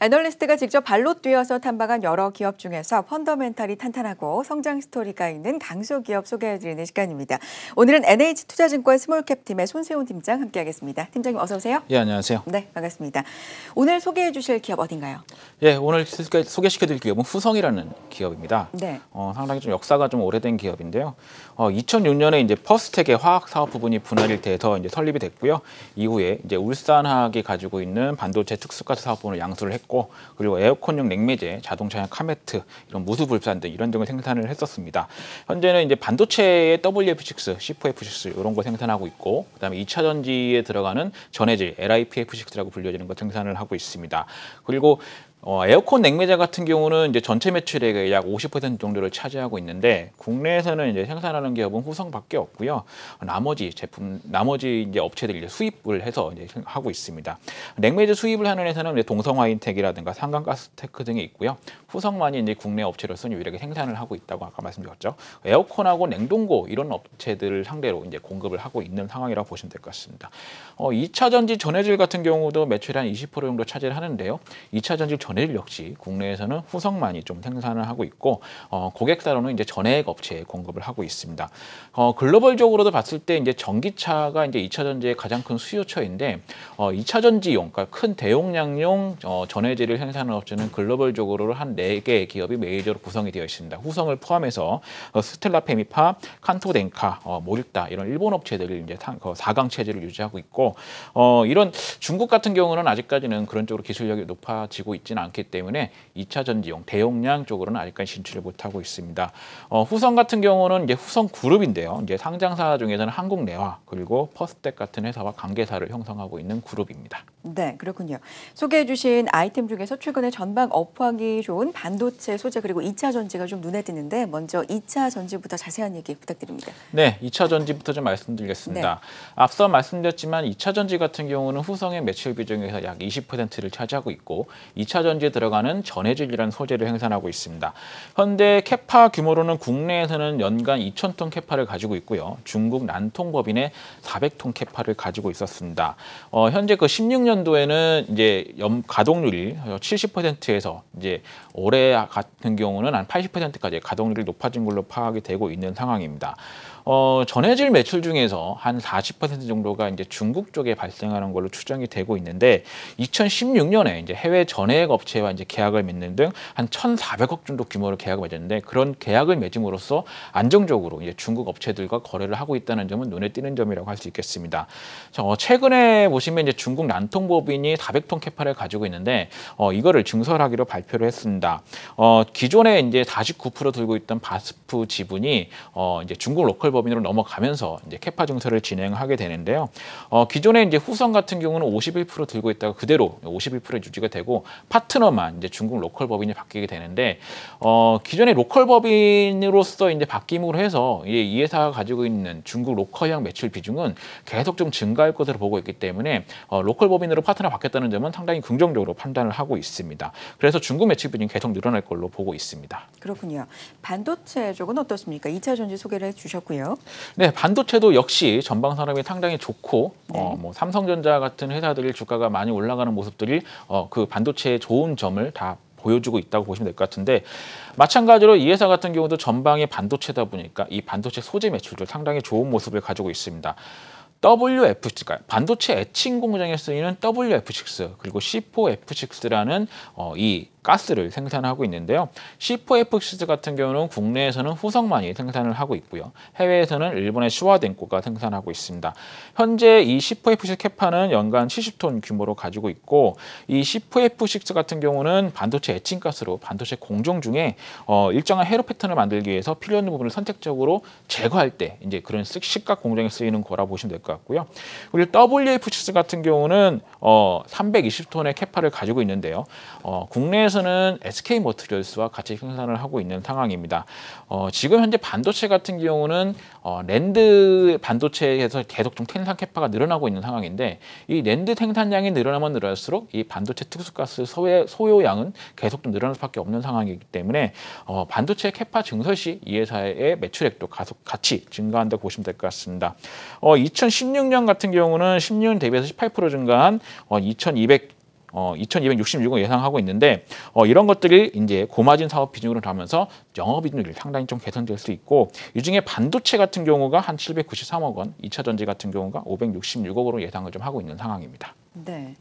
애널리스트가 직접 발로 뛰어서 탐방한 여러 기업 중에서 펀더멘탈이 탄탄하고 성장 스토리가 있는 강소 기업 소개해드리는 시간입니다. 오늘은 NH투자증권 스몰캡 팀의 손세훈 팀장 함께하겠습니다. 팀장님 어서 오세요. 예 안녕하세요. 네 반갑습니다. 오늘 소개해주실 기업 어딘가요? 예 오늘 소개시켜드릴 기업은 후성이라는 기업입니다. 네. 어, 상당히 좀 역사가 좀 오래된 기업인데요. 어, 2006년에 이제 퍼스텍의 화학 사업 부분이 분할이 돼서 이제 설립이 됐고요. 이후에 이제 울산학이 가지고 있는 반도체 특수가스 사업부분 양수를 했고. 있고 그리고 에어컨용 냉매제, 자동차용 카메트 이런 무수불산 등 이런 등을 생산을 했었습니다. 현재는 이제 반도체의 WF6, C4F6 이런 걸 생산하고 있고 그다음에 2차 전지에 들어가는 전해질 LiPF6라고 불려지는 것 생산을 하고 있습니다. 그리고 어, 에어컨 냉매제 같은 경우는 이제 전체 매출액의 약 50% 정도를 차지하고 있는데 국내에서는 이제 생산하는 기업은 후성밖에 없고요. 나머지 제품, 나머지 이제 업체들이 제 수입을 해서 이제 하고 있습니다. 냉매제 수입을 하는 회사는 동성화인텍 제기라든가 상강가스 테크 등이 있고요. 후성만이 이제 국내 업체로서 유일하게 생산을 하고 있다고 아까 말씀드렸죠. 에어컨하고 냉동고 이런 업체들을 상대로 이제 공급을 하고 있는 상황이라고 보시면 될 것 같습니다. 어, 2차 전지 전해질 같은 경우도 매출의 한 20% 정도 차지를 하는데요. 2차 전지 전해질 역시 국내에서는 후성만이 좀 생산을 하고 있고 어, 고객사로는 이제 전액 업체에 공급을 하고 있습니다. 어, 글로벌적으로도 봤을 때 이제 전기차가 이제 2차 전지의 가장 큰 수요처인데 어, 2차 전지용, 그러니까 큰 대용량용 어, 전해 에너지를 생산하는 업체는 글로벌적으로 한 네개의 기업이 메이저로 구성이 되어 있습니다. 후성을 포함해서 스텔라 페미파, 칸토 덴카, 어, 어 모일다 이런 일본 업체들이 이제 4강 어, 체제를 유지하고 있고 어, 이런 중국 같은 경우는 아직까지는 그런 쪽으로 기술력이 높아지고 있지는 않기 때문에 2차 전지용 대용량 쪽으로는 아직까지 진출을 못하고 있습니다. 어, 후성 같은 경우는 이제 후성 그룹인데요. 이제 상장사 중에서는 한국내화 그리고 퍼스텍 같은 회사와 관계사를 형성하고 있는 그룹입니다. 네, 그렇군요. 소개해 주신 아이템 중에서 최근에 전방 업황이 좋은 반도체 소재 그리고 2차 전지가 좀 눈에 띄는데 먼저 2차 전지부터 자세한 얘기 부탁드립니다. 네, 2차 전지부터 좀 말씀드리겠습니다. 네. 앞서 말씀드렸지만 2차 전지 같은 경우는 후성의 매출 비중에서 약 20%를 차지하고 있고 2차 전지에 들어가는 전해질이라는 소재를 생산하고 있습니다. 현대 캐파 규모로는 국내에서는 연간 2,000톤 캐파를 가지고 있고요. 중국 난통법인의 400톤 캐파를 가지고 있었습니다. 어, 현재 그 16년 2020년도에는 이제 연 가동률이 70%에서 이제 올해 같은 경우는 한 80%까지 가동률이 높아진 걸로 파악이 되고 있는 상황입니다. 어, 전해질 매출 중에서 한 40% 정도가 이제 중국 쪽에 발생하는 걸로 추정이 되고 있는데 2016년에 이제 해외 전해액 업체와 이제 계약을 맺는 등 한 1,400억 정도 규모를 계약을 맺었는데 그런 계약을 맺음으로써 안정적으로 이제 중국 업체들과 거래를 하고 있다는 점은 눈에 띄는 점이라고 할 수 있겠습니다. 자, 어, 최근에 보시면 이제 중국 난통법인이 400톤 캐파를 가지고 있는데 어, 이거를 증설하기로 발표를 했습니다. 어, 기존에 이제 49% 들고 있던 바스프 지분이 어, 이제 중국 로컬 법인로 넘어가면서 이제 캐파 증설을 진행하게 되는데요. 어, 기존에 이제 후성 같은 경우는 51% 들고 있다가 그대로 5 1 유지가 되고 파트너만 이제 중국 로컬 법인이 바뀌게 되는데 어, 기존의 로컬 법인으로서 이제 바뀜으로 해서 이 회사가 가지고 있는 중국 로컬형 매출 비중은 계속 좀 증가할 것으로 보고 있기 때문에 어, 로컬 법인으로 파트너 바뀌었다는 점은 상당히 긍정적으로 판단을 하고 있습니다. 그래서 중국 매출 비중 이 계속 늘어날 걸로 보고 있습니다. 그렇군요. 반도체 쪽은 어떻습니까? 2차 전지 소개를 해주셨고요. 있을까요? 네, 반도체도 역시 전방 산업이 상당히 좋고 네. 어, 뭐 삼성전자 같은 회사들 주가가 많이 올라가는 모습들이 어, 그 반도체의 좋은 점을 다 보여주고 있다고 보시면 될 것 같은데 마찬가지로 이 회사 같은 경우도 전방의 반도체다 보니까 이 반도체 소재 매출도 상당히 좋은 모습을 가지고 있습니다. WF6, 그러니까 반도체 애칭 공장에 쓰이는 WF6 그리고 C4F6라는 어, 이 가스를 생산하고 있는데요. C4F6 같은 경우는 국내에서는 후성만이 생산을 하고 있고요. 해외에서는 일본의 시와덴코가 생산하고 있습니다. 현재 이 C4F6 캐파는 연간 70톤 규모로 가지고 있고 이 C4F6 같은 경우는 반도체 에칭 가스로 반도체 공정 중에 어, 일정한 회로 패턴을 만들기 위해서 필요 한 부분을 선택적으로 제거할 때 이제 그런 식각 공정에 쓰이는 거라 보시면 될 것 같고요. 그리고 WF6 같은 경우는 어, 320톤의 캐파를 가지고 있는데요. 어, 국내에서 일본에서는 SK 모트리얼스와 같이 생산을 하고 있는 상황입니다. 어, 지금 현재 반도체 같은 경우는 어, 랜드 반도체에서 계속 좀 생산 캐파가 늘어나고 있는 상황인데 이 랜드 생산량이 늘어나면 늘어날수록 이 반도체 특수가스 소외, 소요량은 계속 좀 늘어날 수밖에 없는 상황이기 때문에 어, 반도체 캐파 증설 시 이 회사의 매출액도 가속 같이 증가한다고 보시면 될 것 같습니다. 어, 2016년 같은 경우는 16년 대비해서 18% 증가한 어, 2,200 어, 2,266억 예상하고 있는데 어, 이런 것들이 이제 고마진 사업 비중으로 가면서 영업 이중률이 상당히 좀 개선될 수 있고 이 중에 반도체 같은 경우가 한 793억 원, 2차 전지 같은 경우가 566억으로 예상을 좀 하고 있는 상황입니다. 네.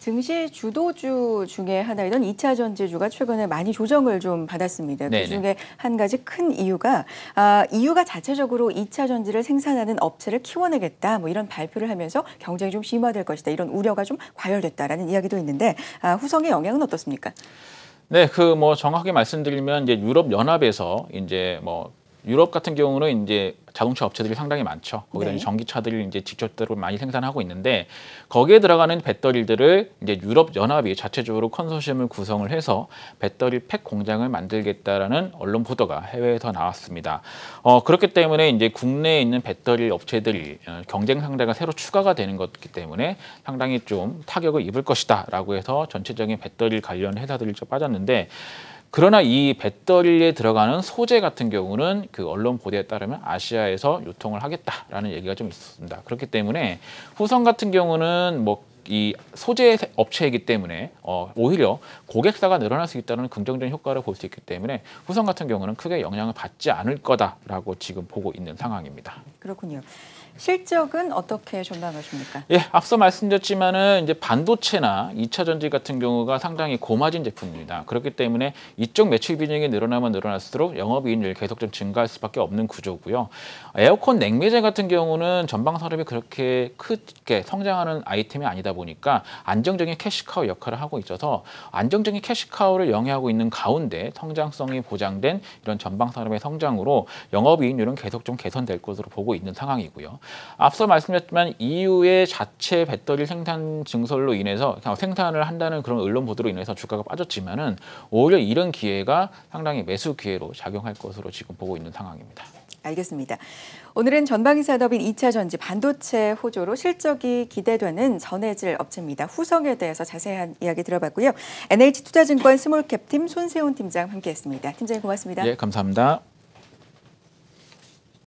증시 주도주 중에 하나이던 2차 전지주가 최근에 많이 조정을 좀 받았습니다. 그중에 한 가지 큰 이유가 아, 이유가 자체적으로 2차 전지를 생산하는 업체를 키워내겠다 뭐 이런 발표를 하면서 경쟁이 좀 심화될 것이다 이런 우려가 좀 과열됐다라는 이야기도 있는데 아, 후성의 영향은 어떻습니까? 네, 그 뭐 정확하게 말씀드리면 이제 유럽 연합에서 이제 뭐 유럽 같은 경우는 이제 자동차 업체들이 상당히 많죠. 거기다 네. 전기차들이 이제 직접적으로 많이 생산하고 있는데 거기에 들어가는 배터리들을 이제 유럽 연합이 자체적으로 컨소시엄을 구성을 해서 배터리 팩 공장을 만들겠다라는 언론 보도가 해외에서 나왔습니다. 어, 그렇기 때문에 이제 국내에 있는 배터리 업체들이 어, 경쟁 상대가 새로 추가가 되는 것이기 때문에 상당히 좀 타격을 입을 것이다라고 해서 전체적인 배터리 관련 회사들이 좀 빠졌는데 그러나 이 배터리에 들어가는 소재 같은 경우는 그 언론 보도에 따르면 아시아에서 유통을 하겠다라는 얘기가 좀 있었습니다. 그렇기 때문에 후성 같은 경우는 뭐 이 소재 업체이기 때문에 어, 오히려 고객사가 늘어날 수 있다는 긍정적인 효과를 볼 수 있기 때문에 후성 같은 경우는 크게 영향을 받지 않을 거다라고 지금 보고 있는 상황입니다. 그렇군요. 실적은 어떻게 전망하십니까? 예, 앞서 말씀드렸지만은 이제 반도체나 이차 전지 같은 경우가 상당히 고마진 제품입니다. 그렇기 때문에 이쪽 매출 비중이 늘어나면 늘어날수록 영업이익률 계속적 증가할 수밖에 없는 구조고요. 에어컨 냉매제 같은 경우는 전방 산업이 그렇게 크게 성장하는 아이템이 아니다 보니까 안정적인 캐시카우 역할을 하고 있어서 안정적인 캐시카우를 영위하고 있는 가운데 성장성이 보장된 이런 전방 산업의 성장으로 영업이익률은 계속 좀 개선될 것으로 보고 있는 상황이고요. 앞서 말씀드렸지만 EU의 자체 배터리 생산 증설로 인해서 생산을 한다는 그런 언론 보도로 인해서 주가가 빠졌지만은 오히려 이런 기회가 상당히 매수 기회로 작용할 것으로 지금 보고 있는 상황입니다. 알겠습니다. 오늘은 전방위 산업인 2차 전지 반도체 호조로 실적이 기대되는 전해질 업체입니다. 후성에 대해서 자세한 이야기 들어봤고요. NH투자증권 스몰캡팀 손세훈 팀장 함께했습니다. 팀장님 고맙습니다. 예, 감사합니다.